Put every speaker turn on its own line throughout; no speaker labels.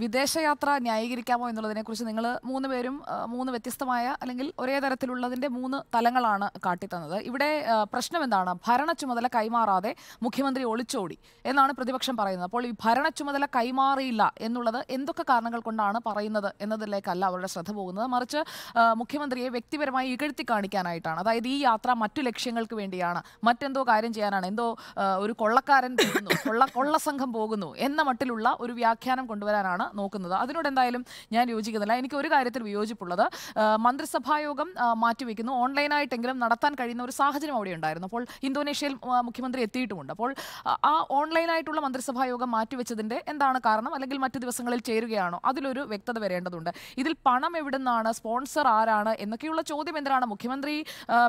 വിദേശയാത്ര ന്യായീകരിക്കാമോ എന്നുള്ളതിനെക്കുറിച്ച് നിങ്ങൾ മൂന്ന് പേരും മൂന്ന് വ്യത്യസ്തമായ അല്ലെങ്കിൽ ഒരേ തരത്തിലുള്ളതിന്റെ മൂന്ന് തലങ്ങളാണ് കാട്ടിത്തന്നത് ഇവിടെ പ്രശ്നം എന്താണ് ഭരണ ചുമതല കൈമാറാതെ മുഖ്യമന്ത്രി ഒളിച്ചോടി എന്നാണ് പ്രതിപക്ഷം പറയുന്നത് അപ്പോൾ ഈ ഭരണ ചുമതല കൈമാറിയില്ല എന്നുള്ളത് എന്തൊക്കെ കാരണങ്ങൾ കൊണ്ടാണ് പറയുന്നത് എന്നതിലേക്കല്ല അവരുടെ ശ്രദ്ധ പോകുന്നത് മറിച്ച് മുഖ്യമന്ത്രിയെ വ്യക്തിപരമായി ഇകഴ്ത്തി കാണിക്കാനായിട്ടാണ് അതായത് ഈ യാത്ര മറ്റു ലക്ഷ്യങ്ങൾക്ക് വേണ്ടിയാണ് മറ്റെന്തോ കാര്യം ചെയ്യാനാണ് എന്തോ ഒരു കൊള്ളക്കാരൻ പോകുന്നു കൊള്ള സംഘം പോകുന്നു എന്ന മട്ടിലുള്ള ഒരു വ്യാഖ്യാനം കൊണ്ടുവരാനാണ് തന്നെയാണ് നോക്കുന്നത് അതിനോട് എന്തായാലും ഞാൻ യോജിക്കുന്നില്ല എനിക്ക് ഒരു കാര്യത്തിൽ വിയോജിപ്പുള്ളത് മന്ത്രിസഭായോഗം മാറ്റിവെക്കുന്നു ഓൺലൈനായിട്ടെങ്കിലും നടത്താൻ കഴിയുന്ന ഒരു സാഹചര്യം അവിടെ ഉണ്ടായിരുന്നു അപ്പോൾ ഇന്തോനേഷ്യയിൽ മുഖ്യമന്ത്രി എത്തിയിട്ടുമുണ്ട് അപ്പോൾ ആ ഓൺലൈനായിട്ടുള്ള മന്ത്രിസഭായോഗം മാറ്റിവെച്ചതിൻ്റെ എന്താണ് കാരണം അല്ലെങ്കിൽ മറ്റു ദിവസങ്ങളിൽ ചേരുകയാണോ അതിലൊരു വ്യക്തത വരേണ്ടതുണ്ട് ഇതിൽ പണം എവിടുന്നാണ് സ്പോൺസർ ആരാണ് എന്നൊക്കെയുള്ള ചോദ്യം എന്തിനാണ് മുഖ്യമന്ത്രി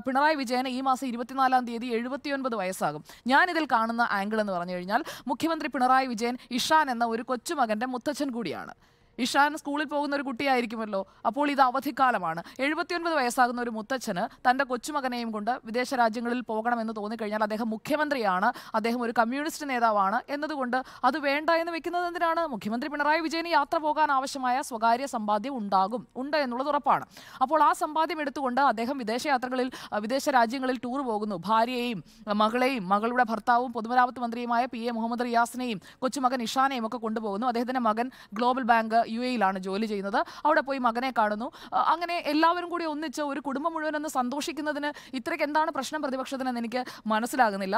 പിണറായി വിജയന് ഈ മാസം ഇരുപത്തിനാലാം തീയതി എഴുപത്തിയൊൻപത് വയസ്സാകും ഞാനിതിൽ കാണുന്ന ആംഗിൾ എന്ന് പറഞ്ഞു കഴിഞ്ഞാൽ മുഖ്യമന്ത്രി പിണറായി വിജയൻ ഇഷാൻ എന്ന ഒരു കൊച്ചുമകന്റെ മുത്തച്ഛൻ കൂടിയാണ് ഇഷാൻ സ്കൂളിൽ പോകുന്ന ഒരു കുട്ടിയായിരിക്കുമല്ലോ അപ്പോൾ ഇത് അവധിക്കാലമാണ് എഴുപത്തിയൊൻപത് വയസ്സാകുന്ന ഒരു മുത്തച്ഛന് തൻ്റെ കൊച്ചുമകനെയും കൊണ്ട് വിദേശ രാജ്യങ്ങളിൽ പോകണമെന്ന് തോന്നിക്കഴിഞ്ഞാൽ അദ്ദേഹം മുഖ്യമന്ത്രിയാണ് അദ്ദേഹം ഒരു കമ്മ്യൂണിസ്റ്റ് നേതാവാണ് എന്നതുകൊണ്ട് അത് വേണ്ട എന്ന് വെക്കുന്നത് എന്തിനാണ് മുഖ്യമന്ത്രി പിണറായി വിജയന് യാത്ര പോകാൻ ആവശ്യമായ സ്വകാര്യ സമ്പാദ്യം ഉണ്ടാകും ഉണ്ട് എന്നുള്ളത് ഉറപ്പാണ് അപ്പോൾ ആ സമ്പാദ്യം എടുത്തുകൊണ്ട് അദ്ദേഹം വിദേശയാത്രകളിൽ വിദേശ രാജ്യങ്ങളിൽ ടൂർ പോകുന്നു ഭാര്യയെയും മകളെയും മകളുടെ ഭർത്താവും പൊതുമരാമത്ത് മന്ത്രിയുമായ പി എ മുഹമ്മദ് റിയാസിനെയും കൊച്ചുമകൻ ഇഷാനെയും ഒക്കെ കൊണ്ടുപോകുന്നു അദ്ദേഹത്തിന്റെ മകൻ ഗ്ലോബൽ ബാങ്ക് യു എയിലാണ് ജോലി ചെയ്യുന്നത് അവിടെ പോയി മകനെ കാണുന്നു അങ്ങനെ എല്ലാവരും കൂടി ഒന്നിച്ച് ഒരു കുടുംബം മുഴുവൻ ഒന്ന് സന്തോഷിക്കുന്നതിന് ഇത്രയ്ക്ക് എന്താണ് പ്രശ്നം പ്രതിപക്ഷത്തിനെന്ന് എനിക്ക് മനസ്സിലാകുന്നില്ല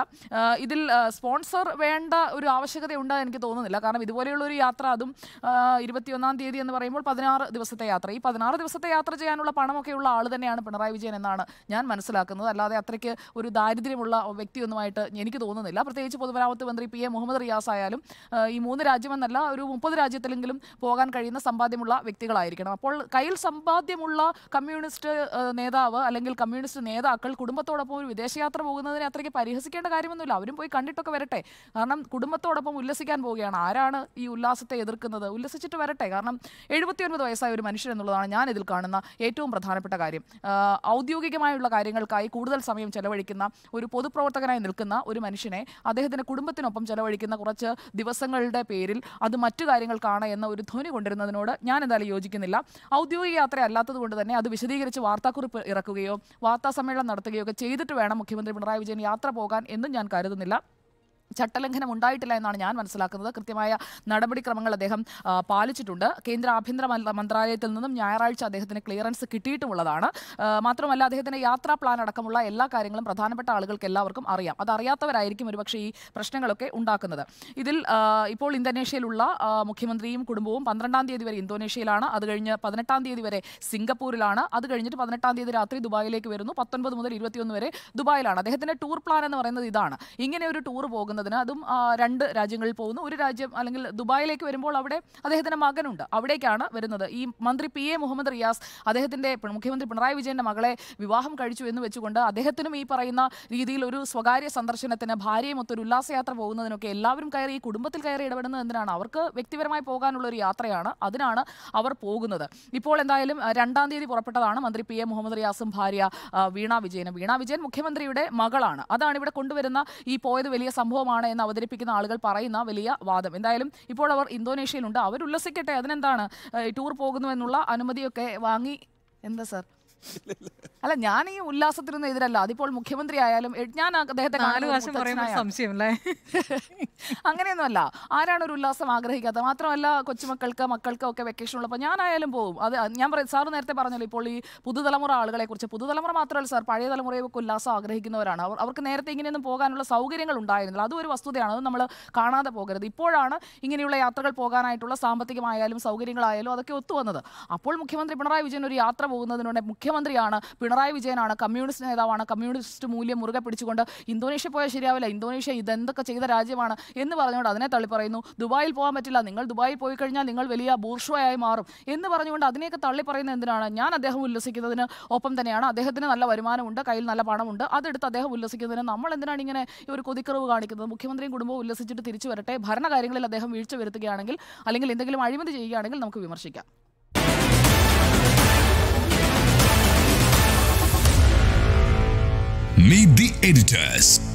ഇതിൽ സ്പോൺസർ വേണ്ട ഒരു ആവശ്യകത ഉണ്ടെന്ന് എനിക്ക് തോന്നുന്നില്ല കാരണം ഇതുപോലെയുള്ള ഒരു യാത്ര അതും ഇരുപത്തിയൊന്നാം തീയതി എന്ന് പറയുമ്പോൾ പതിനാറ് ദിവസത്തെ യാത്ര ഈ പതിനാറ് ദിവസത്തെ യാത്ര ചെയ്യാനുള്ള പണമൊക്കെയുള്ള ആൾ തന്നെയാണ് പിണറായി വിജയൻ എന്നാണ് ഞാൻ മനസ്സിലാക്കുന്നത് അല്ലാതെ അത്രയ്ക്ക് ഒരു ദാരിദ്ര്യമുള്ള വ്യക്തിയൊന്നുമായിട്ട് എനിക്ക് തോന്നുന്നില്ല പ്രത്യേകിച്ച് പൊതുമരാമത്ത് മന്ത്രി പി എ മുഹമ്മദ് റിയാസ് ആയാലും ഈ മൂന്ന് രാജ്യമെന്നല്ല ഒരു മുപ്പത് രാജ്യത്തിലെങ്കിലും പോകാൻ കഴിയുന്ന സമ്പാദ്യമുള്ള വ്യക്തികളായിരിക്കണം അപ്പോൾ കയ്യിൽ സമ്പാദ്യമുള്ള കമ്മ്യൂണിസ്റ്റ് നേതാവ് അല്ലെങ്കിൽ കമ്മ്യൂണിസ്റ്റ് നേതാക്കൾ കുടുംബത്തോടൊപ്പം ഒരു വിദേശയാത്ര പോകുന്നതിനെ അത്രയ്ക്ക് പരിഹസിക്കേണ്ട കാര്യമൊന്നുമില്ല അവരും പോയി കണ്ടിട്ടൊക്കെ വരട്ടെ കാരണം കുടുംബത്തോടൊപ്പം ഉല്ലസിക്കാൻ പോവുകയാണ് ആരാണ് ഈ ഉല്ലാസത്തെ എതിർക്കുന്നത് ഉല്ലസിച്ചിട്ട് വരട്ടെ കാരണം എഴുപത്തിയൊൻപത് വയസ്സായ ഒരു മനുഷ്യൻ എന്നുള്ളതാണ് ഞാൻ ഇതിൽ കാണുന്ന ഏറ്റവും പ്രധാനപ്പെട്ട കാര്യം ഔദ്യോഗികമായുള്ള കാര്യങ്ങൾക്കായി കൂടുതൽ സമയം ചെലവഴിക്കുന്ന ഒരു പൊതുപ്രവർത്തകനായി നിൽക്കുന്ന ഒരു മനുഷ്യനെ അദ്ദേഹത്തിൻ്റെ കുടുംബത്തിനൊപ്പം ചെലവഴിക്കുന്ന കുറച്ച് ദിവസങ്ങളുടെ പേരിൽ അത് മറ്റു കാര്യങ്ങൾക്കാണ് എന്ന ഒരു ധ്വനി കൊണ്ട് കൊണ്ടുവരുന്നതിനോട് ഞാൻ എന്തായാലും യോജിക്കുന്നില്ല ഔദ്യോഗിക യാത്ര അല്ലാത്തതുകൊണ്ട് തന്നെ അത് വിശദീകരിച്ച് വാർത്താക്കുറിപ്പ് ഇറക്കുകയോ വാർത്താ സമ്മേളനം നടത്തുകയോ ഒക്കെ ചെയ്തിട്ട് വേണം മുഖ്യമന്ത്രി പിണറായി വിജയൻ യാത്ര പോകാൻ എന്നും ഞാൻ കരുതുന്നില്ല ചട്ടലംഘനം ഉണ്ടായിട്ടില്ല എന്നാണ് ഞാൻ മനസ്സിലാക്കുന്നത് കൃത്യമായ നടപടിക്രമങ്ങൾ അദ്ദേഹം പാലിച്ചിട്ടുണ്ട് കേന്ദ്ര ആഭ്യന്തര മന്ത്രാലയത്തിൽ നിന്നും ഞായറാഴ്ച അദ്ദേഹത്തിന് ക്ലിയറൻസ് കിട്ടിയിട്ടുമുള്ളതാണ് മാത്രമല്ല അദ്ദേഹത്തിൻ്റെ യാത്രാ പ്ലാൻ അടക്കമുള്ള എല്ലാ കാര്യങ്ങളും പ്രധാനപ്പെട്ട ആളുകൾക്ക് എല്ലാവർക്കും അറിയാം അതറിയാത്തവരായിരിക്കും ഒരുപക്ഷെ ഈ പ്രശ്നങ്ങളൊക്കെ ഉണ്ടാക്കുന്നത് ഇതിൽ ഇപ്പോൾ ഇന്തോനേഷ്യയിലുള്ള മുഖ്യമന്ത്രിയും കുടുംബവും പന്ത്രണ്ടാം തീയതി വരെ ഇന്തോനേഷ്യയിലാണ് അത് കഴിഞ്ഞ് പതിനെട്ടാം തീയതി വരെ സിംഗപ്പൂരിലാണ് അത് കഴിഞ്ഞിട്ട് പതിനെട്ടാം തീയതി രാത്രി ദുബായിലേക്ക് വരുന്നു പത്തൊൻപത് മുതൽ ഇരുപത്തിയൊന്ന് വരെ ദുബായിലാണ് അദ്ദേഹത്തിൻ്റെ ടൂർ പ്ലാൻ എന്ന് പറയുന്നത് ഇതാണ് ഇങ്ങനെ ഒരു ടൂർ പോകുന്നത് പോകുന്നതിന് അതും രണ്ട് രാജ്യങ്ങളിൽ പോകുന്നു ഒരു രാജ്യം അല്ലെങ്കിൽ ദുബായിലേക്ക് വരുമ്പോൾ അവിടെ അദ്ദേഹത്തിൻ്റെ മകനുണ്ട് അവിടേക്കാണ് വരുന്നത് ഈ മന്ത്രി പി എ മുഹമ്മദ് റിയാസ് അദ്ദേഹത്തിൻ്റെ മുഖ്യമന്ത്രി പിണറായി വിജയൻ്റെ മകളെ വിവാഹം കഴിച്ചു എന്ന് വെച്ചുകൊണ്ട് അദ്ദേഹത്തിനും ഈ പറയുന്ന രീതിയിൽ ഒരു സ്വകാര്യ സന്ദർശനത്തിന് ഭാര്യയും ഒരു ഉല്ലാസയാത്ര പോകുന്നതിനൊക്കെ എല്ലാവരും കയറി ഈ കുടുംബത്തിൽ കയറി ഇടപെടുന്നത് എന്തിനാണ് അവർക്ക് വ്യക്തിപരമായി പോകാനുള്ള ഒരു യാത്രയാണ് അതിനാണ് അവർ പോകുന്നത് ഇപ്പോൾ എന്തായാലും രണ്ടാം തീയതി പുറപ്പെട്ടതാണ് മന്ത്രി പി എ മുഹമ്മദ് റിയാസും ഭാര്യ വീണ വിജയനും വീണ വിജയൻ മുഖ്യമന്ത്രിയുടെ മകളാണ് അതാണ് ഇവിടെ കൊണ്ടുവരുന്ന ഈ പോയത് വലിയ സംഭവമാണ് പ്രശ്നമാണ് എന്ന് അവതരിപ്പിക്കുന്ന ആളുകൾ പറയുന്ന വലിയ വാദം എന്തായാലും ഇപ്പോൾ അവർ ഇന്തോനേഷ്യയിലുണ്ട് അവർ ഉല്ലസിക്കട്ടെ അതിനെന്താണ് ടൂർ പോകുന്നുവെന്നുള്ള അനുമതിയൊക്കെ വാങ്ങി എന്താ സാർ അല്ല ഞാൻ ഈ ഉല്ലാസത്തിനൊന്നും എതിരല്ല അതിപ്പോൾ മുഖ്യമന്ത്രി ആയാലും ഞാൻ അദ്ദേഹത്തെ സംശയമല്ലേ അങ്ങനെയൊന്നുമല്ല ആരാണ് ഒരു ഉല്ലാസം ആഗ്രഹിക്കാത്ത മാത്രമല്ല കൊച്ചുമക്കൾക്ക് മക്കൾക്കും ഒക്കെ വെക്കേഷൻ ഉള്ളപ്പോൾ ഞാനായാലും പോകും അത് ഞാൻ പറയും സാർ നേരത്തെ പറഞ്ഞല്ലോ ഇപ്പോൾ ഈ പുതുതലമുറ ആളുകളെ കുറിച്ച് പുതുതലമുറ മാത്രമല്ല സാർ പഴയ തലമുറയെ ഒക്കെ ഉല്ലാസം ആഗ്രഹിക്കുന്നവരാണ് അവർക്ക് നേരത്തെ ഇങ്ങനെയൊന്നും പോകാനുള്ള സൗകര്യങ്ങൾ ഉണ്ടായിരുന്നില്ല അതും ഒരു വസ്തുതയാണ് അത് നമ്മൾ കാണാതെ പോകരുത് ഇപ്പോഴാണ് ഇങ്ങനെയുള്ള യാത്രകൾ പോകാനായിട്ടുള്ള സാമ്പത്തികമായാലും സൗകര്യങ്ങളായാലും അതൊക്കെ ഒത്തുവന്നത് അപ്പോൾ മുഖ്യമന്ത്രി പിണറായി വിജയൻ ഒരു യാത്ര പോകുന്നതിനുണ്ട് മുഖ്യ മുഖ്യമന്ത്രിയാണ് പിണറായി വിജയനാണ് കമ്മ്യൂണിസ്റ്റ് നേതാവാണ് കമ്മ്യൂണിസ്റ്റ് മൂല്യം മുറുകെ പിടിച്ചുകൊണ്ട് ഇന്തോനേഷ്യ പോയാൽ ശരിയാവില്ല ഇന്തോനേഷ്യ ഇതെന്തൊക്കെ ചെയ്ത രാജ്യമാണ് എന്ന് പറഞ്ഞുകൊണ്ട് അതിനെ തള്ളി പറയുന്നു ദുബായിൽ പോകാൻ പറ്റില്ല നിങ്ങൾ ദുബായിൽ പോയി കഴിഞ്ഞാൽ നിങ്ങൾ വലിയ ബൂർഷുവായി മാറും എന്ന് പറഞ്ഞുകൊണ്ട് അതിനെയൊക്കെ തള്ളി പറയുന്ന എന്തിനാണ് ഞാൻ അദ്ദേഹം ഉല്ലസിക്കുന്നതിന് ഒപ്പം തന്നെയാണ് അദ്ദേഹത്തിന് നല്ല വരുമാനമുണ്ട് കയ്യിൽ നല്ല പണമുണ്ട് അതെടുത്ത് അദ്ദേഹം ഉല്ലസിക്കുന്നതിന് നമ്മൾ എന്തിനാണ് ഇങ്ങനെ ഒരു കൊതിക്കറിവ് കാണിക്കുന്നത് മുഖ്യമന്ത്രിയും കുടുംബവും ഉല്ലസിച്ചിട്ട് തിരിച്ചു വരട്ടെ ഭരണകാര്യങ്ങളിൽ അദ്ദേഹം വീഴ്ച വരുത്തുകയാണെങ്കിൽ അല്ലെങ്കിൽ എന്തെങ്കിലും അഴിമതി ചെയ്യുകയാണെങ്കിൽ നമുക്ക് വിമർശിക്കാം Meet the editors.